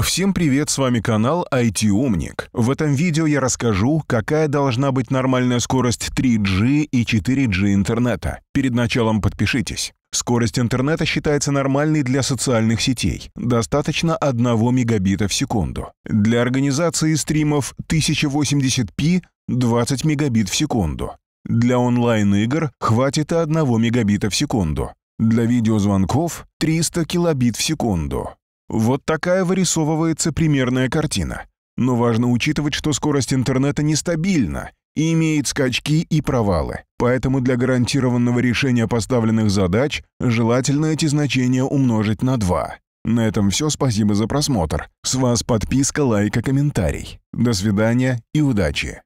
Всем привет, с вами канал IT Умник. В этом видео я расскажу, какая должна быть нормальная скорость 3G и 4G интернета. Перед началом подпишитесь. Скорость интернета считается нормальной для социальных сетей. Достаточно 1 мегабита в секунду. Для организации стримов 1080p 20 мегабит в секунду. Для онлайн-игр хватит 1 мегабита в секунду. Для видеозвонков 300 килобит в секунду. Вот такая вырисовывается примерная картина. Но важно учитывать, что скорость интернета нестабильна и имеет скачки и провалы. Поэтому для гарантированного решения поставленных задач желательно эти значения умножить на 2. На этом все, спасибо за просмотр. С вас подписка, лайк и комментарий. До свидания и удачи!